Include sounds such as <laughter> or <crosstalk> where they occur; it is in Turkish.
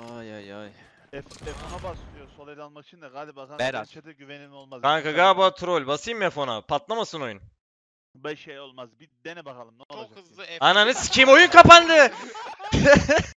Ay ay ay. F, f basıyor sol el almak için de galiba kanka Berat. chat'e olmaz. Kanka galiba troll. Basayım mı f Patlamasın oyun. Böyle şey olmaz. Bir dene bakalım ne olacak. Çok diye. hızlı F. Ananı sikeyim oyun kapandı. <laughs>